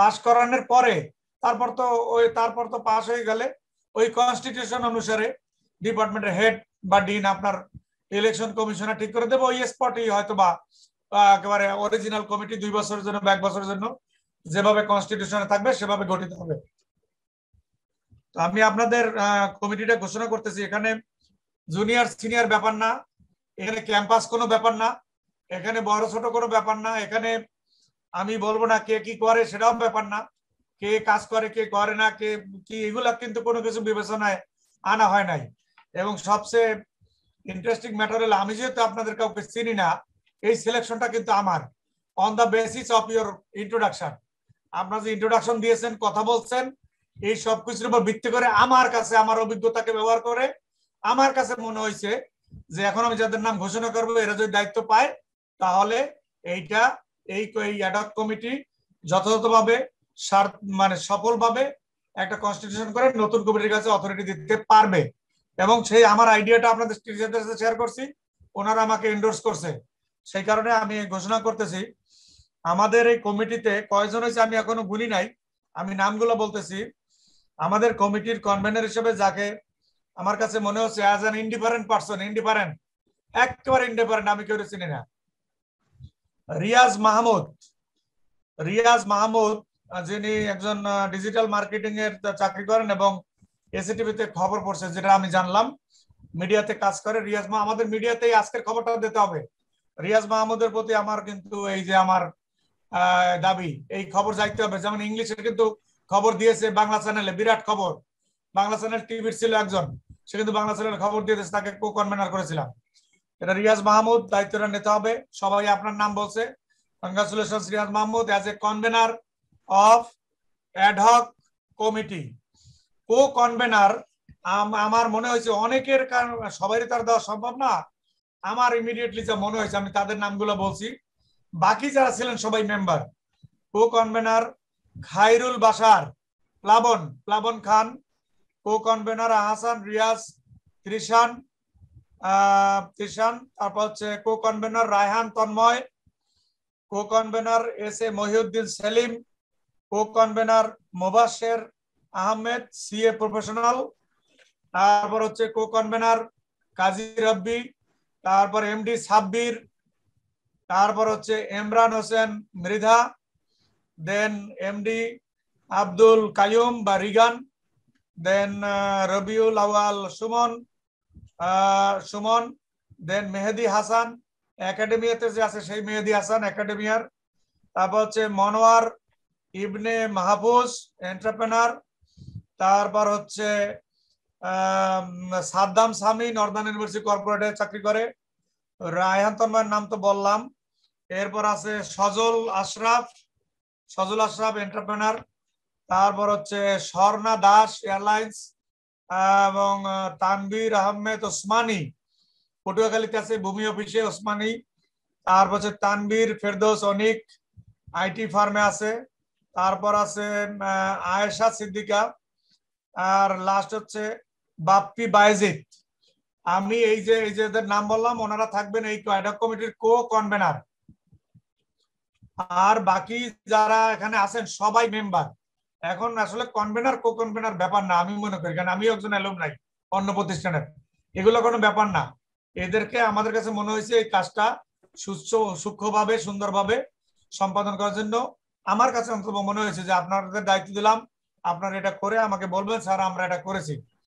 pass করানোর পরে তারপর তো ওই তারপর তো পাস হয়ে গেলে ওই কনস্টিটিউশন অনুসারে ডিপার্টমেন্টের হেড বা ডিন আপনার ইলেকশন কমিশনার ঠিক করে দেবো ওই স্পটেই হয়তো বা একেবারে অরিজিনাল কমিটি দুই বছরের জন্য এক বছরের জন্য যেভাবে কনস্টিটিউশনে থাকবে সেভাবে গঠিত হবে তো আমি আপনাদের কমিটিটা ঘোষণা করতেছি এখানে জুনিয়র সিনিয়র ব্যাপার না এখানে ক্যাম্পাস কোনো ব্যাপার না এখানে বড় ছোট কোনো ব্যাপার না এখানে আমি বলবো না কে কি করে সেটাও ব্যাপার না কে কাজ করে কে করে না কে কি এগুলা কিন্তু কোনো কিছু বিবেচনায় আনা হয় নাই এবং সবচেয়ে ইন্টারেস্টিং ম্যাটার হলো আমি যেহেতু আপনাদের কাউকে চিনি না এই সিলেকশনটা কিন্তু আমার on the basis of your introduction আপনারা যে ইন্ট্রোডাকশন দিয়েছেন কথা বলছেন এই সবকিছুর উপর ভিত্তি করে আমার কাছে আমার অভিজ্ঞতাকে ব্যবহার করে আমার কাছে মনে হয়েছে যে এখন আমি যাদের নাম ঘোষণা করবো এরা যদি দায়িত্ব পায় তাহলে এইটা এই অ্যাডক কমিটি যথাযথভাবে মানে সফলভাবে একটা কনস্টিটিউশন করে নতুন কমিটির কাছে অথরিটি দিতে পারবে এবং সেই আমার আইডিয়াটা আপনাদের টিচারদের সাথে শেয়ার করছি ওনারা আমাকে এন্ডোর্স করছে সেই কারণে আমি ঘোষণা করতেছি আমাদের এই কমিটিতে কয়জন হয়েছে আমি এখনো ভুলি নাই আমি নামগুলো বলতেছি আমাদের কমিটির কনভেনার হিসেবে যাকে আমার কাছে মনে হচ্ছে as an indifferent person indifferent একেবারে ইন্ডিফারেন্ট আমি কেউ চিনি না রিয়াজ মাহমুদ রিয়াজ মাহমুদ যিনি একজন ডিজিটাল মার্কেটিং এর চাকরি করেন এবং এসিটিভিতে খবর পড়ছে যেটা আমি জানলাম মিডিয়াতে কাজ করে রিয়াজ মাহমুদ আমাদের মিডিয়াতেই আজকের খবরটা দিতে হবে রিয়াজ মাহমুদের প্রতি আমার কিন্তু এই যে আমার দাবি এই খবর যাইতে হবে যেমন ইংলিশে কিন্তু খবর দিয়েছে বাংলা চ্যানেলে বিরাট খবর বাংলা চ্যানেল টিভির ছিল একজন সে কিন্তু বাংলা চ্যানেলে খবর দিয়েছে তাকে কো কনভেনার করেছিলাম এটা রিয়াজ মাহমুদ দায়িত্বটা নিতে হবে সবাই আপনার নাম বলছে congratulation Riaz Mahmud as a convener of ad hoc committee co convener আমার মনে হয়েছে অনেকের কারণ সবারই তার দেওয়া সম্ভব না আমার ইমিডিয়েটলি যা মনে হয়েছে আমি তাদের নামগুলো বলছি বাকি যারা ছিলেন সবাই মেম্বার কো convener Khairul Basar Plabon Plabon Khan co convener Ahsan Riaz Trishan Tishan তারপর হচ্ছে co convener Raihan Tonmoy co convener S A Mohiuddin Selim co convener Mobasher Ahmed C A professional তারপর হচ্ছে কো কনভেনার কাজী রব্বি তারপর এমডি সাব্বির তারপর হচ্ছে এমরান হোসেন মৃধা দেন এমডি আব্দুল কায়ুম বা রিগান দেন রবিউল আওয়াল সুমন সুমন দেন মেহেদি হাসান একাডেমিয়াতে যে আছে সেই মেহেদি হাসান একাডেমিয়ার তারপর হচ্ছে মনোয়ার ইবনে মাহফুজ এন্টারপ্রেনার তারপর হচ্ছে সাদ্দাম সামি নর্দার্ন ইউনিভার্সিটি কর্পোরেটে চাকরি করে রায়হান তন্ময়ের নাম তো বললাম এরপর আছে সজল আশরাফ সজল আশরাফ এন্টারপ্রেনার তারপর হচ্ছে স্বর্ণা দাস এয়ারলাইন্স এবং তানবির আহমেদ ওসমানি পটুয়াখালীতে আছে ভূমি অফিসে ওসমানি তারপর হচ্ছে তানবির ফেরদৌস অনিক আইটি ফার্মে আছে তারপর আছে আয়েশা সিদ্দিকা আর লাস্ট হচ্ছে বাপ্পি বাইজিত আমি এই যে এই যে নাম বললাম ওনারা থাকবেন এই ক্যাডার কমিটির কো কনভেনার আর বাকি যারা এখানে আছেন সবাই মেম্বার এখন আসলে কনভেনার কো কনভেনার ব্যাপার না আমি মনে করি কারণ আমিও একজন অ্যালুম নাই অন্য প্রতিষ্ঠানের এগুলো কোনো ব্যাপার না এদেরকে আমাদের কাছে মনে হয়েছে এই কাজটা সুস্থ সূক্ষ্মভাবে সুন্দরভাবে সম্পাদন করার জন্য আমার কাছে অন্তত মনে হয়েছে যে আপনাদের দায়িত্ব দিলাম আপনারা এটা করে আমাকে বলবেন স্যার আমরা এটা করেছি